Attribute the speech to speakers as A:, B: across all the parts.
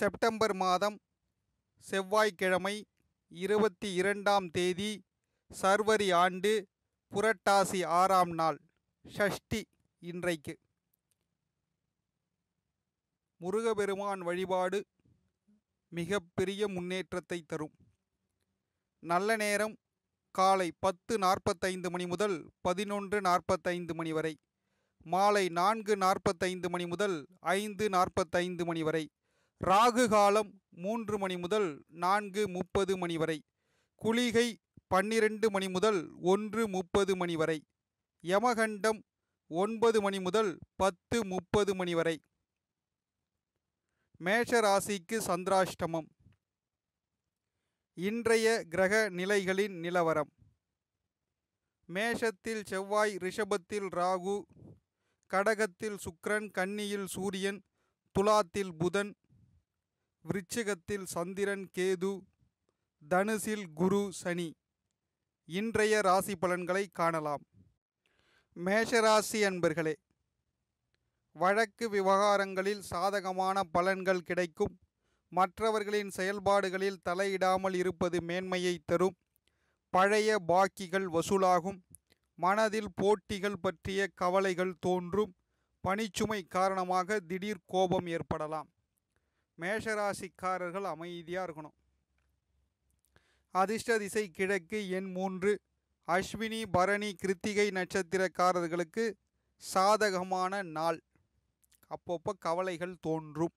A: September மாதம் செவ்வாய்க்கிழமை இருபத்தி இரண்டாம் தேதி சர்வரி ஆண்டு புரட்டாசி ஆறாம் நாள் ஷஷ்டி இன்றைக்கு முருகபெருமான் வழிபாடு மிகப்பெரிய முன்னேற்றத்தை தரும் நல்ல நேரம் காலை பத்து நாற்பத்தைந்து மணி முதல் பதினொன்று நாற்பத்தைந்து மணி வரை மாலை நான்கு நாற்பத்தைந்து மணி முதல் ஐந்து நாற்பத்தைந்து மணி வரை ராகு காலம் மூன்று மணி முதல் நான்கு முப்பது மணி வரை குளிகை பன்னிரண்டு மணி முதல் ஒன்று முப்பது மணி வரை யமகண்டம் ஒன்பது மணி முதல் பத்து முப்பது மணி வரை மேஷராசிக்கு சந்திராஷ்டமம் இன்றைய கிரக நிலைகளின் நிலவரம் மேஷத்தில் செவ்வாய் ரிஷபத்தில் ராகு கடகத்தில் சுக்ரன் கன்னியில் சூரியன் துலாத்தில் புதன் விருச்சிகத்தில் சந்திரன் கேது தனுசில் குரு சனி இன்றைய ராசி பலன்களை காணலாம் மேஷராசி அன்பர்களே வழக்கு விவகாரங்களில் சாதகமான பலன்கள் கிடைக்கும் மற்றவர்களின் செயல்பாடுகளில் தலையிடாமல் இருப்பது மேன்மையை தரும் பழைய பாக்கிகள் வசூலாகும் மனதில் போட்டிகள் பற்றிய கவலைகள் தோன்றும் பணிச்சுமை காரணமாக திடீர் கோபம் ஏற்படலாம் மேஷராசிக்காரர்கள் அமைதியாக இருக்கணும் அதிர்ஷ்ட திசை கிழக்கு எண் மூன்று அஸ்வினி பரணி கிருத்திகை நட்சத்திரக்காரர்களுக்கு சாதகமான நாள் அப்பப்போ கவலைகள் தோன்றும்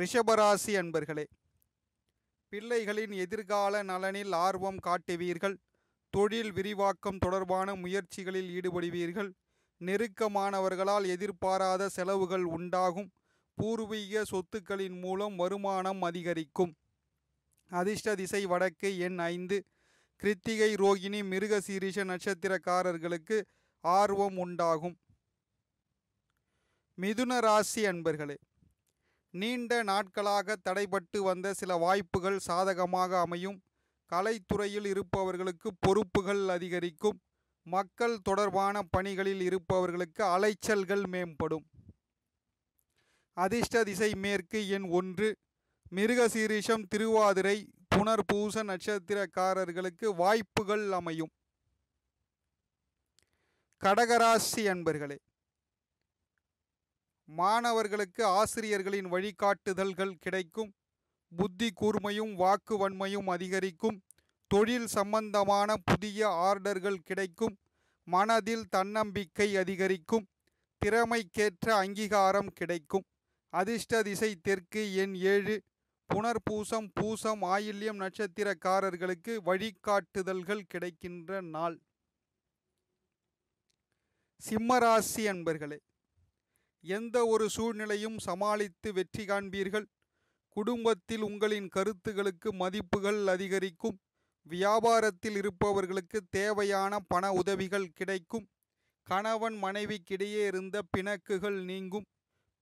A: ரிஷபராசி அன்பர்களே பிள்ளைகளின் எதிர்கால நலனில் ஆர்வம் காட்டுவீர்கள் தொழில் விரிவாக்கம் தொடர்பான முயற்சிகளில் ஈடுபடுவீர்கள் நெருக்கமானவர்களால் எதிர்பாராத செலவுகள் உண்டாகும் பூர்வீக சொத்துக்களின் மூலம் வருமானம் அதிகரிக்கும் அதிர்ஷ்ட திசை வடக்கு எண் ஐந்து கிருத்திகை ரோகிணி மிருகசீரிஷ நட்சத்திரக்காரர்களுக்கு ஆர்வம் உண்டாகும் மிதுன ராசி அன்பர்களே நீண்ட நாட்களாக தடைபட்டு வந்த சில வாய்ப்புகள் சாதகமாக அமையும் கலைத்துறையில் இருப்பவர்களுக்கு பொறுப்புகள் அதிகரிக்கும் மக்கள் தொடர்பான பணிகளில் இருப்பவர்களுக்கு அலைச்சல்கள் மேம்படும் அதிர்ஷ்ட திசை மேற்கு எண் ஒன்று மிருகசீரிஷம் திருவாதிரை புனர்பூச நட்சத்திரக்காரர்களுக்கு வாய்ப்புகள் அமையும் கடகராசி அன்பர்களே மாணவர்களுக்கு ஆசிரியர்களின் வழிகாட்டுதல்கள் கிடைக்கும் புத்தி கூர்மையும் வாக்கு வன்மையும் அதிகரிக்கும் தொழில் சம்பந்தமான புதிய ஆர்டர்கள் கிடைக்கும் மனதில் தன்னம்பிக்கை அதிகரிக்கும் திறமைக்கேற்ற அங்கீகாரம் கிடைக்கும் அதிர்ஷ்ட திசை தெற்கு எண் ஏழு புனர்பூசம் பூசம் ஆயில்யம் நட்சத்திரக்காரர்களுக்கு வழிகாட்டுதல்கள் கிடைக்கின்ற நாள் சிம்மராசி அன்பர்களே எந்த ஒரு சூழ்நிலையும் சமாளித்து வெற்றி காண்பீர்கள் குடும்பத்தில் உங்களின் கருத்துகளுக்கு மதிப்புகள் அதிகரிக்கும் வியாபாரத்தில் இருப்பவர்களுக்கு தேவையான பண உதவிகள் கிடைக்கும் கணவன் மனைவிக்கிடையே இருந்த பிணக்குகள் நீங்கும்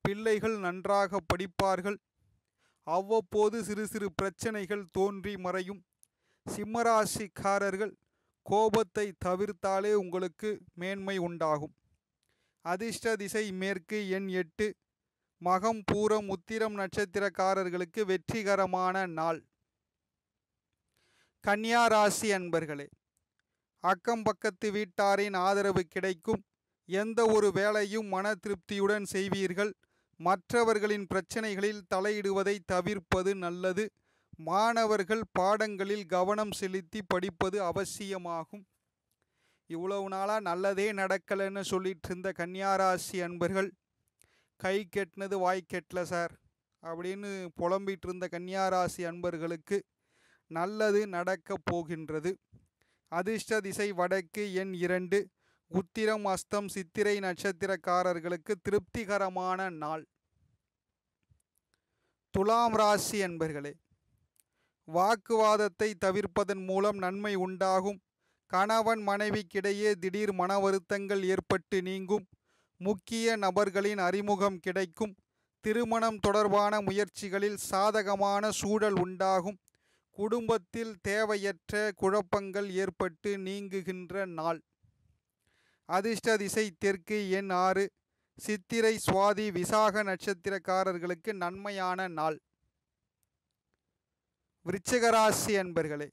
A: பிள்ளைகள் நன்றாக படிப்பார்கள் அவ்வப்போது சிறு சிறு பிரச்சனைகள் தோன்றி மறையும் சிம்மராசிக்காரர்கள் கோபத்தை தவிர்த்தாலே உங்களுக்கு மேன்மை உண்டாகும் அதிர்ஷ்ட திசை மேற்கு எண் எட்டு மகம் பூரம் உத்திரம் நட்சத்திரக்காரர்களுக்கு வெற்றிகரமான நாள் கன்னியா ராசி அன்பர்களே அக்கம் பக்கத்து வீட்டாரின் ஆதரவு கிடைக்கும் எந்த ஒரு வேலையும் மன திருப்தியுடன் செய்வீர்கள் மற்றவர்களின் பிரச்சனைகளில் தலையிடுவதை தவிர்ப்பது நல்லது மாணவர்கள் பாடங்களில் கவனம் செலுத்தி படிப்பது அவசியமாகும் இவ்வளவு நாளாக நல்லதே நடக்கலைன்னு சொல்லிட்டு இருந்த கன்னியாராசி அன்பர்கள் கை கெட்டினது வாய் கெட்டல சார் அப்படின்னு புலம்பிகிட்டு இருந்த கன்னியாராசி அன்பர்களுக்கு நல்லது நடக்கப் போகின்றது அதிர்ஷ்ட திசை வடக்கு எண் இரண்டு உத்திரம் அஸ்தம் சித்திரை நட்சத்திரக்காரர்களுக்கு திருப்திகரமான நாள் துலாம் ராசி என்பர்களே வாக்குவாதத்தை தவிர்ப்பதன் மூலம் நன்மை உண்டாகும் கணவன் மனைவிக்கிடையே திடீர் மன வருத்தங்கள் ஏற்பட்டு நீங்கும் முக்கிய நபர்களின் அறிமுகம் கிடைக்கும் திருமணம் தொடர்பான முயற்சிகளில் சாதகமான சூழல் உண்டாகும் குடும்பத்தில் தேவையற்ற குழப்பங்கள் ஏற்பட்டு நீங்குகின்ற நாள் அதிர்ஷ்ட திசை தெற்கு எண் ஆறு சித்திரை சுவாதி விசாக நட்சத்திரக்காரர்களுக்கு நன்மையான நாள் விருச்சிகராசி அன்பர்களே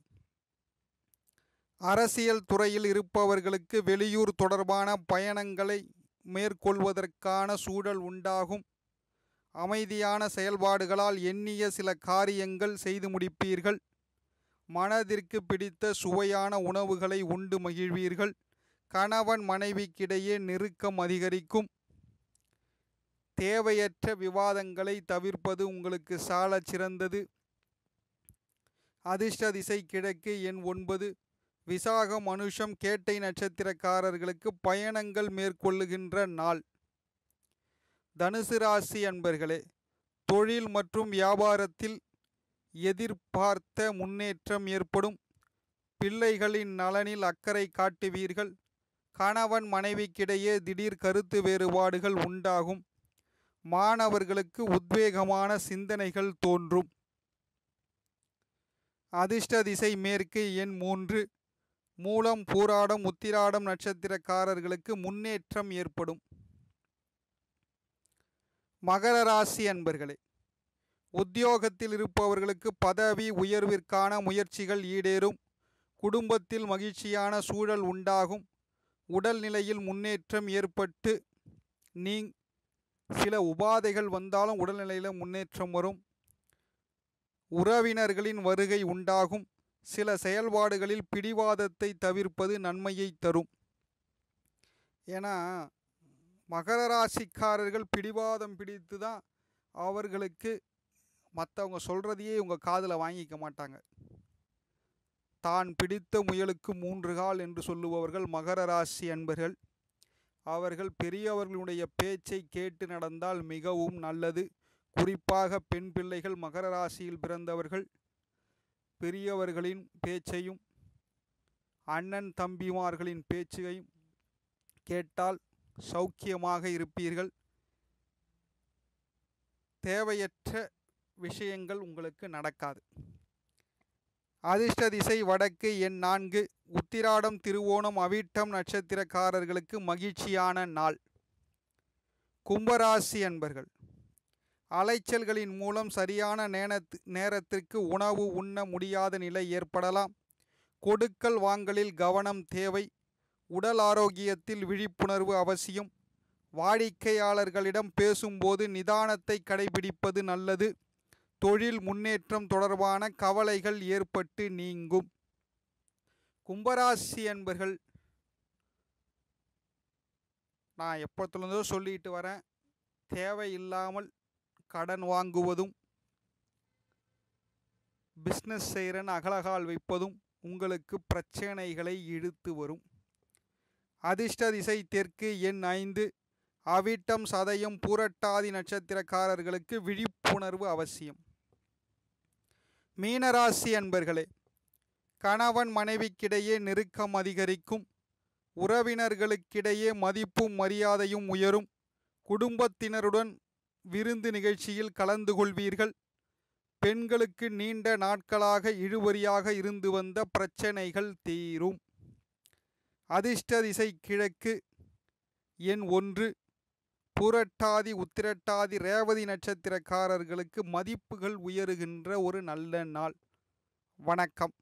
A: அரசியல் துறையில் இருப்பவர்களுக்கு வெளியூர் தொடர்பான பயணங்களை மேற்கொள்வதற்கான சூழல் உண்டாகும் அமைதியான செயல்பாடுகளால் எண்ணிய சில காரியங்கள் செய்து முடிப்பீர்கள் மனதிற்கு பிடித்த சுவையான உணவுகளை உண்டு மகிழ்வீர்கள் கணவன் மனைவிக்கிடையே நெருக்கம் அதிகரிக்கும் தேவையற்ற விவாதங்களை தவிர்ப்பது உங்களுக்கு சால சிறந்தது அதிர்ஷ்ட திசை கிழக்கு எண் ஒன்பது விசாகம் மனுஷம் கேட்டை நட்சத்திரக்காரர்களுக்கு பயணங்கள் மேற்கொள்ளுகின்ற நாள் தனுசு ராசி அன்பர்களே தொழில் மற்றும் வியாபாரத்தில் எதிர்பார்த்த முன்னேற்றம் ஏற்படும் பிள்ளைகளின் நலனில் அக்கறை காட்டுவீர்கள் கணவன் மனைவிக்கிடையே திடீர் கருத்து வேறுபாடுகள் உண்டாகும் மாணவர்களுக்கு உத்வேகமான சிந்தனைகள் தோன்றும் அதிர்ஷ்ட திசை மேற்கு எண் மூன்று மூலம் பூராடம் உத்திராடம் நட்சத்திரக்காரர்களுக்கு முன்னேற்றம் ஏற்படும் மகர ராசி அன்பர்களே உத்தியோகத்தில் இருப்பவர்களுக்கு பதவி உயர்விற்கான முயற்சிகள் ஈடேறும் குடும்பத்தில் மகிழ்ச்சியான சூழல் உண்டாகும் உடல்நிலையில் முன்னேற்றம் ஏற்பட்டு நீ சில உபாதைகள் வந்தாலும் உடல்நிலையில் முன்னேற்றம் வரும் உறவினர்களின் வருகை உண்டாகும் சில செயல்பாடுகளில் பிடிவாதத்தை தவிர்ப்பது நன்மையை தரும் ஏன்னா மகர ராசிக்காரர்கள் பிடிவாதம் பிடித்து தான் அவர்களுக்கு மற்றவங்க சொல்கிறதையே உங்கள் காதில் வாங்கிக்க மாட்டாங்க தான் பிடித்த முயலுக்கு மூன்று கால் என்று சொல்லுபவர்கள் மகர ராசி அன்பர்கள் அவர்கள் பெரியவர்களுடைய பேச்சை கேட்டு நடந்தால் மிகவும் நல்லது குறிப்பாக பெண் பிள்ளைகள் மகர ராசியில் பிறந்தவர்கள் பெரியவர்களின் பேச்சையும் அண்ணன் தம்பிமார்களின் பேச்சையும் கேட்டால் சௌக்கியமாக இருப்பீர்கள் தேவையற்ற விஷயங்கள் உங்களுக்கு நடக்காது அதிர்ஷ்ட திசை வடக்கு எண் நான்கு உத்திராடம் திருவோணம் அவிட்டம் நட்சத்திரக்காரர்களுக்கு மகிழ்ச்சியான நாள் கும்பராசி அன்பர்கள் அலைச்சல்களின் மூலம் சரியான நேரத் நேரத்திற்கு உணவு உண்ண முடியாத நிலை ஏற்படலாம் கொடுக்கல் வாங்கலில் கவனம் தேவை உடல் ஆரோக்கியத்தில் விழிப்புணர்வு அவசியம் வாடிக்கையாளர்களிடம் பேசும்போது நிதானத்தை கடைபிடிப்பது நல்லது தொழில் முன்னேற்றம் தொடர்பான கவலைகள் ஏற்பட்டு நீங்கும் கும்பராசி என்பர்கள் நான் எப்பத்துலேருந்தோ சொல்லிட்டு வரேன் தேவையில்லாமல் கடன் வாங்குவதும் பிஸ்னஸ் செய்கிறன் அகலகால் வைப்பதும் உங்களுக்கு பிரச்சனைகளை இழுத்து வரும் அதிர்ஷ்ட திசை தெற்கு எண் ஐந்து அவிட்டம் சதயம் பூரட்டாதி நட்சத்திரக்காரர்களுக்கு விழிப்புணர்வு அவசியம் மீனராசி அன்பர்களே கணவன் மனைவிக்கிடையே நெருக்கம் அதிகரிக்கும் உறவினர்களுக்கிடையே மதிப்பும் மரியாதையும் உயரும் குடும்பத்தினருடன் விருந்து நிகழ்ச்சியில் கலந்து கொள்வீர்கள் பெண்களுக்கு நீண்ட நாட்களாக இழுவரியாக இருந்து வந்த பிரச்சனைகள் தீரும் அதிர்ஷ்ட திசை கிழக்கு எண் ஒன்று புரட்டாதி உத்திரட்டாதி ரேவதி நட்சத்திரக்காரர்களுக்கு மதிப்புகள் உயருகின்ற ஒரு நல்ல நாள் வணக்கம்